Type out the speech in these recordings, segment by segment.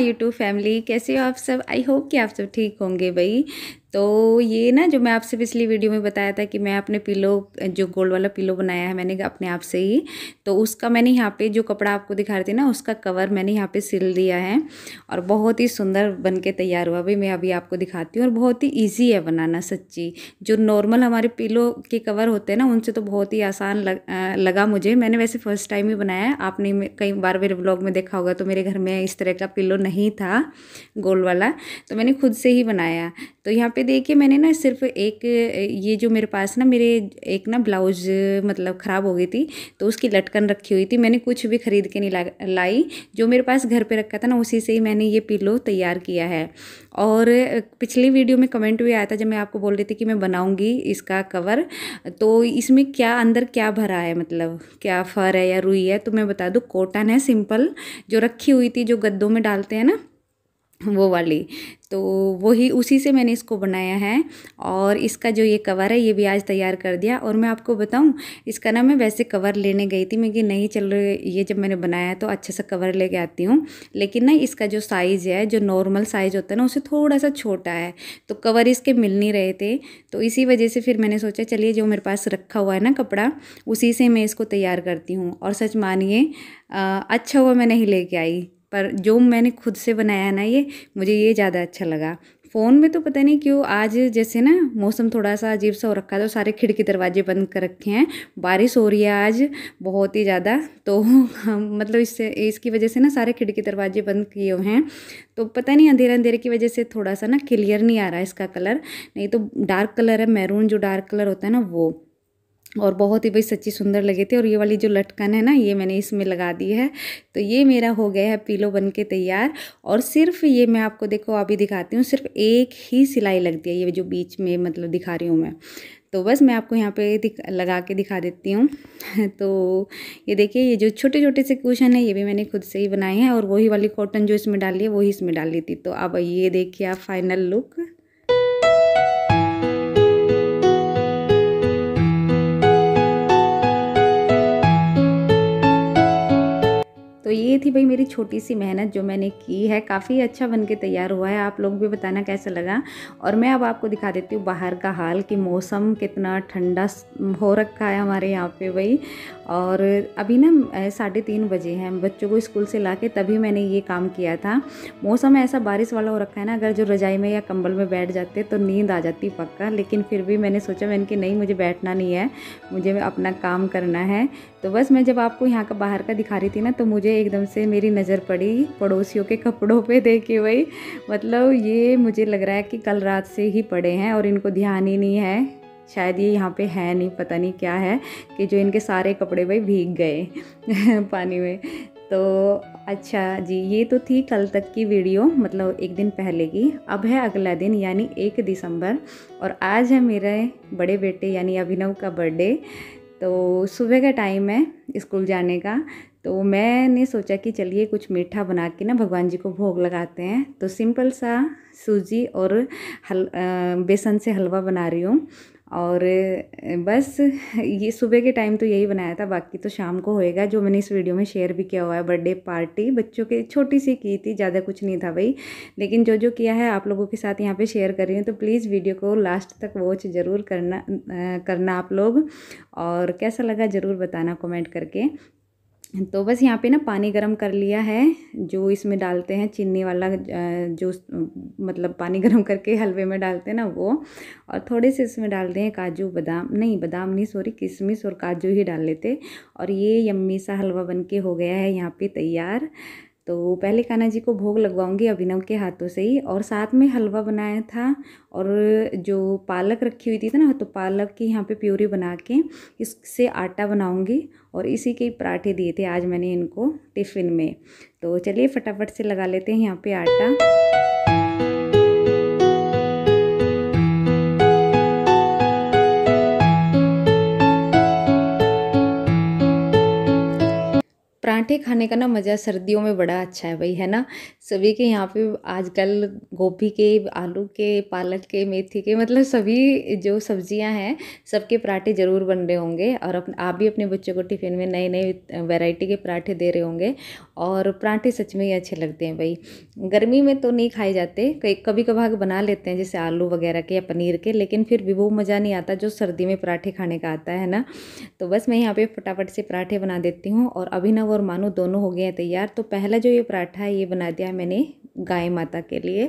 my YouTube family कैसे हो आप सब आई होप कि आप सब ठीक होंगे भाई तो ये ना जो मैं आपसे पिछली वीडियो में बताया था कि मैं अपने पिलो जो गोल्ड वाला पिलो बनाया है मैंने अपने आप से ही तो उसका मैंने यहाँ पे जो कपड़ा आपको दिखा रही थी ना उसका कवर मैंने यहाँ पे सिल दिया है और बहुत ही सुंदर बन के तैयार हुआ भाई मैं अभी आपको दिखाती हूँ और बहुत ही ईजी है बनाना सच्ची जो नॉर्मल हमारे पिलो के कवर होते हैं ना उनसे तो बहुत ही आसान लग, आ, लगा मुझे मैंने वैसे फ़र्स्ट टाइम ही बनाया है आपने कई बार मेरे ब्लॉग में देखा होगा तो मेरे घर में इस तरह का पिलो नहीं था गोल्ड वाला तो मैंने खुद से ही बनाया तो यहाँ पर पे देखिए मैंने ना सिर्फ एक ये जो मेरे पास ना मेरे एक ना ब्लाउज मतलब ख़राब हो गई थी तो उसकी लटकन रखी हुई थी मैंने कुछ भी ख़रीद के नहीं ला, लाई जो मेरे पास घर पे रखा था ना उसी से ही मैंने ये पिलो तैयार किया है और पिछली वीडियो में कमेंट भी आया था जब मैं आपको बोल रही थी कि मैं बनाऊँगी इसका कवर तो इसमें क्या अंदर क्या भरा है मतलब क्या फर है या रुई है तो मैं बता दूँ कॉटन है सिंपल जो रखी हुई थी जो गद्दों में डालते हैं ना वो वाली तो वही उसी से मैंने इसको बनाया है और इसका जो ये कवर है ये भी आज तैयार कर दिया और मैं आपको बताऊं इसका ना मैं वैसे कवर लेने गई थी मैं कि नहीं चल ये जब मैंने बनाया तो अच्छे सा कवर लेके आती हूँ लेकिन ना इसका जो साइज़ है जो नॉर्मल साइज़ होता है ना उसे थोड़ा सा छोटा है तो कवर इसके मिल नहीं रहे थे तो इसी वजह से फिर मैंने सोचा चलिए जो मेरे पास रखा हुआ है ना कपड़ा उसी से मैं इसको तैयार करती हूँ और सच मानिए अच्छा हुआ मैं नहीं लेके आई पर जो मैंने खुद से बनाया ना ये मुझे ये ज़्यादा अच्छा लगा फ़ोन में तो पता नहीं क्यों आज जैसे ना मौसम थोड़ा सा अजीब सा हो रखा है तो सारे खिड़की दरवाजे बंद कर रखे हैं बारिश हो रही है आज बहुत ही ज़्यादा तो हम मतलब इससे इसकी वजह से ना सारे खिड़की दरवाजे बंद किए हुए हैं तो पता नहीं अंधेरे अंधेरे की वजह से थोड़ा सा ना क्लियर नहीं आ रहा इसका कलर नहीं तो डार्क कलर है मैरून जो डार्क कलर होता है ना वो और बहुत ही भाई सच्ची सुंदर लगे थे और ये वाली जो लटकन है ना ये मैंने इसमें लगा दी है तो ये मेरा हो गया है पीलो बन के तैयार और सिर्फ ये मैं आपको देखो अभी दिखाती हूँ सिर्फ एक ही सिलाई लगती है ये जो बीच में मतलब दिखा रही हूँ मैं तो बस मैं आपको यहाँ पे लगा के दिखा देती हूँ तो ये देखिए ये जो छोटे छोटे से क्वेश्चन है ये भी मैंने खुद से ही बनाए हैं और वही वाली कॉटन जो इसमें डाली है वही इसमें डाली थी तो अब ये देखिए आप फाइनल लुक छोटी सी मेहनत जो मैंने की है काफ़ी अच्छा बन के तैयार हुआ है आप लोग भी बताना कैसा लगा और मैं अब आपको दिखा देती हूँ बाहर का हाल कि मौसम कितना ठंडा हो रखा है हमारे यहाँ पे भाई और अभी ना साढ़े तीन बजे हैं बच्चों को स्कूल से ला के तभी मैंने ये काम किया था मौसम ऐसा बारिश वाला हो रखा है ना अगर जो रजाई में या कंबल में बैठ जाते तो नींद आ जाती पक्का लेकिन फिर भी मैंने सोचा मैंने कि नहीं मुझे बैठना नहीं है मुझे अपना काम करना है तो बस मैं जब आपको यहाँ का बाहर का दिखा रही थी ना तो मुझे एकदम से मेरी नज़र पड़ी पड़ोसियों के कपड़ों पे देख के भाई मतलब ये मुझे लग रहा है कि कल रात से ही पड़े हैं और इनको ध्यान ही नहीं है शायद ये यहाँ पे है नहीं पता नहीं क्या है कि जो इनके सारे कपड़े भाई भीग गए पानी में तो अच्छा जी ये तो थी कल तक की वीडियो मतलब एक दिन पहले की अब है अगला दिन यानी एक दिसंबर और आज है मेरे बड़े बेटे यानी अभिनव का बर्थडे तो सुबह का टाइम है स्कूल जाने का तो मैंने सोचा कि चलिए कुछ मीठा बना के ना भगवान जी को भोग लगाते हैं तो सिंपल सा सूजी और हल बेसन से हलवा बना रही हूँ और बस ये सुबह के टाइम तो यही बनाया था बाकी तो शाम को होएगा जो मैंने इस वीडियो में शेयर भी किया हुआ है बर्थडे पार्टी बच्चों के छोटी सी की थी ज़्यादा कुछ नहीं था भाई लेकिन जो जो किया है आप लोगों के साथ यहाँ पे शेयर कर रही हूँ तो प्लीज़ वीडियो को लास्ट तक वॉच ज़रूर करना आ, करना आप लोग और कैसा लगा ज़रूर बताना कॉमेंट करके तो बस यहाँ पे ना पानी गरम कर लिया है जो इसमें डालते हैं चीनी वाला जो मतलब पानी गरम करके हलवे में डालते हैं ना वो और थोड़े से इसमें डालते हैं काजू बादाम नहीं बादाम नहीं सॉरी किशमिश और काजू ही डाल लेते और ये यम्मी सा हलवा बन के हो गया है यहाँ पे तैयार तो पहले कान्हा जी को भोग लगवाऊंगी अभिनव के हाथों से ही और साथ में हलवा बनाया था और जो पालक रखी हुई थी ना तो पालक की यहाँ पे प्यूरी बना के इससे आटा बनाऊंगी और इसी के पराठे दिए थे आज मैंने इनको टिफ़िन में तो चलिए फटाफट से लगा लेते हैं यहाँ पे आटा पराठे खाने का ना मज़ा सर्दियों में बड़ा अच्छा है भाई है ना सभी के यहाँ पे आजकल गोभी के आलू के पालक के मेथी के मतलब सभी जो सब्ज़ियाँ हैं सबके पराठे ज़रूर बन रहे होंगे और अपने आप भी अपने बच्चों को टिफ़िन में नए नए वैरायटी के पराठे दे रहे होंगे और पराठे सच में ही अच्छे लगते हैं भाई गर्मी में तो नहीं खाए जाते कभी कभार बना लेते हैं जैसे आलू वगैरह के या पनीर के लेकिन फिर भी वो मज़ा नहीं आता जो सर्दी में पराठे खाने का आता है ना तो बस मैं यहाँ पर फटाफट से पराठे बना देती हूँ और अभी ना और मानो दोनों हो गए हैं तैयार तो पहला जो ये पराठा है ये बना दिया मैंने गाय माता के लिए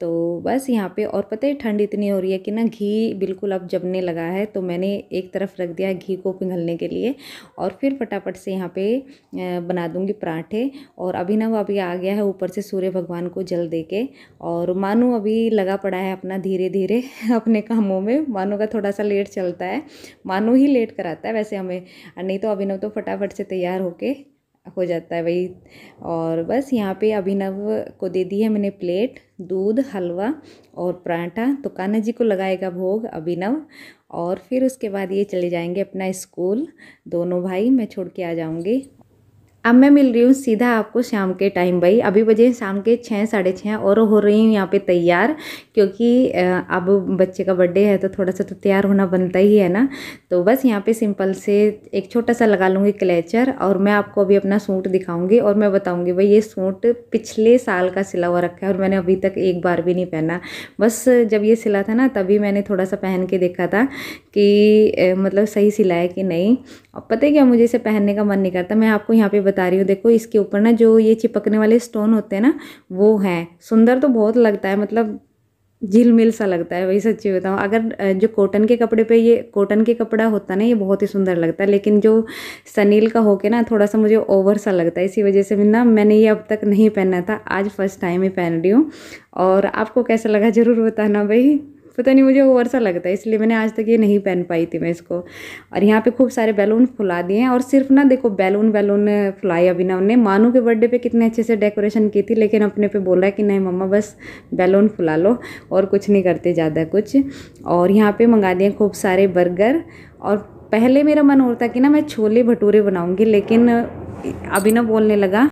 तो बस यहाँ पे और पता है ठंड इतनी हो रही है कि ना घी बिल्कुल अब जमने लगा है तो मैंने एक तरफ रख दिया घी को पिघलने के लिए और फिर फटाफट से यहाँ पे बना दूँगी पराठे और अभी ना वो अभी आ गया है ऊपर से सूर्य भगवान को जल दे के और मानो अभी लगा पड़ा है अपना धीरे धीरे अपने कामों में मानो का थोड़ा सा लेट चलता है मानो ही लेट कराता है वैसे हमें नहीं तो अभिनव तो फटाफट से तैयार होके हो जाता है वही और बस यहाँ पे अभिनव को दे दी है मैंने प्लेट दूध हलवा और पराठा तो कान्हा जी को लगाएगा भोग अभिनव और फिर उसके बाद ये चले जाएंगे अपना स्कूल दोनों भाई मैं छोड़ के आ जाऊँगी अब मैं मिल रही हूँ सीधा आपको शाम के टाइम भाई अभी बजे शाम के छः साढ़े छः और हो रही हूँ यहाँ पे तैयार क्योंकि अब बच्चे का बर्थडे है तो थोड़ा सा तो तैयार होना बनता ही है ना तो बस यहाँ पे सिंपल से एक छोटा सा लगा लूँगी क्लेचर और मैं आपको अभी अपना सूट दिखाऊँगी और मैं बताऊँगी भाई ये सूट पिछले साल का सिला हुआ रखा है और मैंने अभी तक एक बार भी नहीं पहना बस जब ये सिला था ना तभी मैंने थोड़ा सा पहन के देखा था कि मतलब सही सिला है कि नहीं अब पता है क्या मुझे इसे पहनने का मन नहीं करता मैं आपको यहाँ पर बता रही हूँ देखो इसके ऊपर ना जो ये चिपकने वाले स्टोन होते हैं ना वो हैं सुंदर तो बहुत लगता है मतलब झिलमिल सा लगता है वही सच्ची बताऊँ अगर जो कॉटन के कपड़े पे ये कॉटन के कपड़ा होता ना ये बहुत ही सुंदर लगता है लेकिन जो सनील का होके ना थोड़ा सा मुझे ओवर सा लगता है इसी वजह से ना मैंने ये अब तक नहीं पहना था आज फर्स्ट टाइम ही पहन रही हूँ और आपको कैसा लगा ज़रूर बताना भाई पता नहीं मुझे ओवर सा लगता है इसलिए मैंने आज तक ये नहीं पहन पाई थी मैं इसको और यहाँ पे खूब सारे बैलून फुला दिए हैं और सिर्फ ना देखो बैलून बैलून फुलाए अभिनव ने मानू के बर्थडे पे कितने अच्छे से डेकोरेशन की थी लेकिन अपने पे बोला कि नहीं मम्मा बस बैलून फुला लो और कुछ नहीं करते ज़्यादा कुछ और यहाँ पर मंगा दिए खूब सारे बर्गर और पहले मेरा मन होता कि ना मैं छोले भटूरे बनाऊँगी लेकिन अभिनव बोलने लगा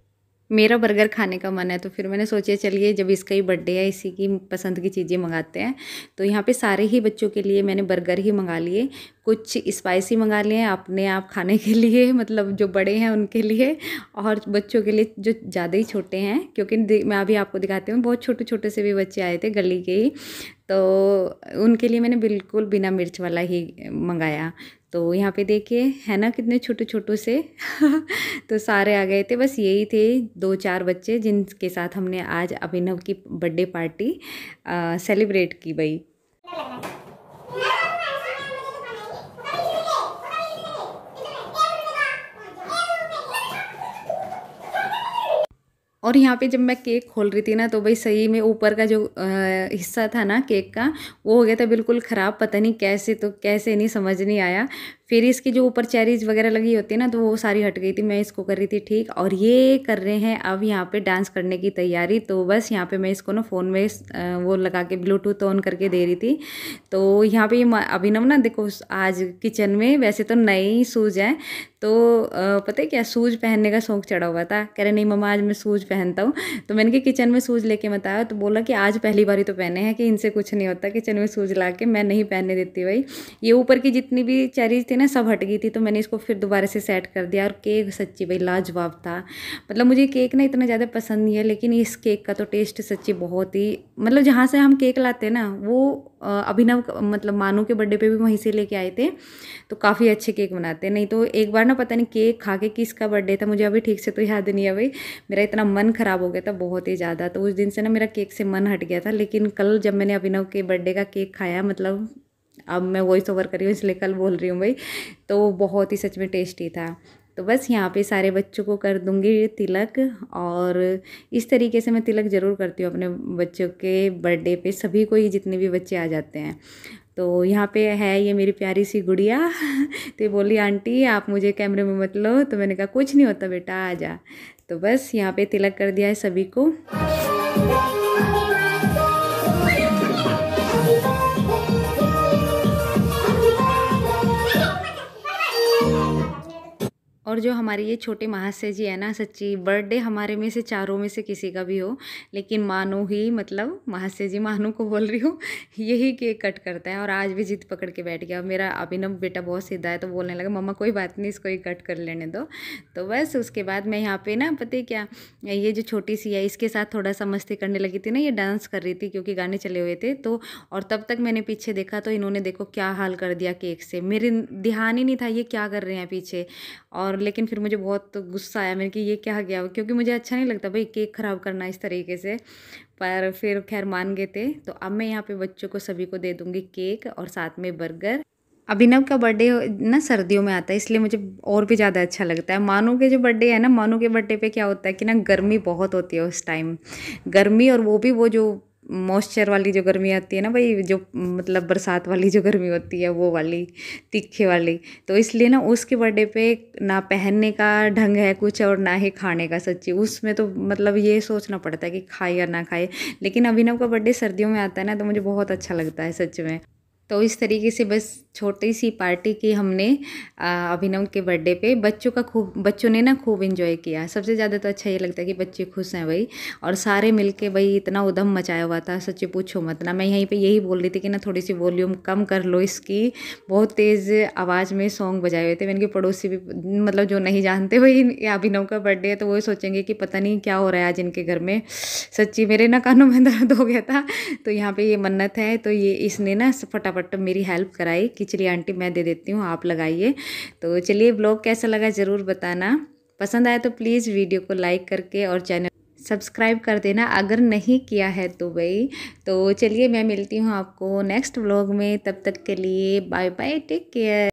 मेरा बर्गर खाने का मन है तो फिर मैंने सोचा चलिए जब इसका ही बर्थडे है इसी की पसंद की चीज़ें मंगाते हैं तो यहाँ पे सारे ही बच्चों के लिए मैंने बर्गर ही मंगा लिए कुछ स्पाइसी मंगा लिए अपने आप खाने के लिए मतलब जो बड़े हैं उनके लिए और बच्चों के लिए जो ज़्यादा ही छोटे हैं क्योंकि मैं अभी आपको दिखाती हूँ बहुत छोटे छोटे से भी बच्चे आए थे गली के ही तो उनके लिए मैंने बिल्कुल बिना मिर्च वाला ही मंगाया तो यहाँ पे देखिए है ना कितने छोटे छोटे से तो सारे आ गए थे बस यही थे दो चार बच्चे जिनके साथ हमने आज अभिनव की बर्थडे पार्टी सेलिब्रेट की भाई और यहाँ पे जब मैं केक खोल रही थी ना तो भाई सही में ऊपर का जो आ, हिस्सा था ना केक का वो हो गया था बिल्कुल ख़राब पता नहीं कैसे तो कैसे नहीं समझ नहीं आया फिर इसकी जो ऊपर चेरीज वगैरह लगी होती है ना तो वो सारी हट गई थी मैं इसको कर रही थी ठीक और ये कर रहे हैं अब यहाँ पे डांस करने की तैयारी तो बस यहाँ पे मैं इसको ना फ़ोन में वो लगा के ब्लूटूथ ऑन करके दे रही थी तो यहाँ पे अभिनव ना देखो आज किचन में वैसे तो नई सूज हैं तो पता है क्या सूज पहनने का शौक चढ़ा हुआ था कह रहे नहीं मम्मा आज मैं सूज पहनता हूँ तो मैंने कहा किचन में सूज लेके बताया तो बोला कि आज पहली बार ही तो पहने हैं कि इनसे कुछ नहीं होता किचन में सूज ला के मैं नहीं पहनने देती भाई ये ऊपर की जितनी भी चेरीज थी ना सब हट गई थी तो मैंने इसको फिर दोबारा से सेट कर दिया और केक सच्ची भाई लाजवाब था मतलब मुझे केक ना इतना ज़्यादा पसंद नहीं है लेकिन इस केक का तो टेस्ट सच्ची बहुत ही मतलब जहाँ से हम केक लाते हैं ना वो अभिनव मतलब मानू के बर्थडे पे भी वहीं से लेके आए थे तो काफ़ी अच्छे केक बनाते हैं नहीं तो एक बार ना पता नहीं केक खा के किसका बर्थडे था मुझे अभी ठीक से तो याद नहीं है भाई मेरा इतना मन ख़राब हो गया था बहुत ही ज़्यादा तो उस दिन से ना मेरा केक से मन हट गया था लेकिन कल जब मैंने अभिनव के बर्थडे का केक खाया मतलब अब मैं वॉइस ओवर कर रही हूँ इसलिए कल बोल रही हूँ भाई तो वो बहुत ही सच में टेस्टी था तो बस यहाँ पे सारे बच्चों को कर दूँगी तिलक और इस तरीके से मैं तिलक ज़रूर करती हूँ अपने बच्चों के बर्थडे पे सभी को ही जितने भी बच्चे आ जाते हैं तो यहाँ पे है ये मेरी प्यारी सी गुड़िया तो बोली आंटी आप मुझे कैमरे में मत लो तो मैंने कहा कुछ नहीं होता बेटा आ जा तो बस यहाँ पर तिलक कर दिया है सभी को और जो हमारे ये छोटे महाशय जी है ना सच्ची बर्थडे हमारे में से चारों में से किसी का भी हो लेकिन मानो ही मतलब महाशय जी मानो को बोल रही हूँ यही केक कट करता है और आज भी जिद पकड़ के बैठ गया मेरा अभिनव बेटा बहुत सीधा है तो बोलने लगा मम्मा कोई बात नहीं इसको ही कट कर लेने दो तो बस उसके बाद मैं यहाँ पे ना पता क्या ये जो छोटी सी है इसके साथ थोड़ा सा मस्ती करने लगी थी ना ये डांस कर रही थी क्योंकि गाने चले हुए थे तो और तब तक मैंने पीछे देखा तो इन्होंने देखो क्या हाल कर दिया केक से मेरे ध्यान ही नहीं था ये क्या कर रहे हैं पीछे और और लेकिन फिर मुझे बहुत गुस्सा आया मैंने कि ये क्या गया क्योंकि मुझे अच्छा नहीं लगता भाई केक ख़राब करना इस तरीके से पर फिर खैर मान गए थे तो अब मैं यहाँ पे बच्चों को सभी को दे दूँगी केक और साथ में बर्गर अभिनव का बर्थडे ना सर्दियों में आता है इसलिए मुझे और भी ज़्यादा अच्छा लगता है मानो के जो बर्थडे है ना मानो के बर्थडे पे क्या होता है कि ना गर्मी बहुत होती है उस टाइम गर्मी और वो भी वो जो मॉइस्चर वाली जो गर्मी आती है ना भाई जो मतलब बरसात वाली जो गर्मी होती है वो वाली तीखे वाली तो इसलिए ना उसके बर्थडे पे ना पहनने का ढंग है कुछ और ना ही खाने का सच्ची उसमें तो मतलब ये सोचना पड़ता है कि खाए या ना खाए लेकिन अभिनव का बर्थडे सर्दियों में आता है ना तो मुझे बहुत अच्छा लगता है सच में तो इस तरीके से बस छोटी सी पार्टी की हमने अभिनव के बर्थडे पे बच्चों का खूब बच्चों ने ना खूब इन्जॉय किया सबसे ज़्यादा तो अच्छा ये लगता है कि बच्चे खुश हैं भाई और सारे मिलके भाई इतना उदम मचाया हुआ था सच्चे पूछो मत ना मैं यहीं पे यही बोल रही थी कि ना थोड़ी सी वॉल्यूम कम कर लो इसकी बहुत तेज़ आवाज़ में सॉन्ग बजाए हुए थे मैंने पड़ोसी भी मतलब जो नहीं जानते भाई अभिनव का बर्थडे है तो वो सोचेंगे कि पता नहीं क्या हो रहा है आज इनके घर में सच्ची मेरे ना कानों में दर्द हो गया था तो यहाँ पर ये मन्नत है तो ये इसने ना फटाफट फटाफट मेरी हेल्प कराई कि चलिए आंटी मैं दे देती हूँ आप लगाइए तो चलिए ब्लॉग कैसा लगा ज़रूर बताना पसंद आया तो प्लीज़ वीडियो को लाइक करके और चैनल सब्सक्राइब कर देना अगर नहीं किया है तो भाई तो चलिए मैं मिलती हूँ आपको नेक्स्ट व्लॉग में तब तक के लिए बाय बाय टेक केयर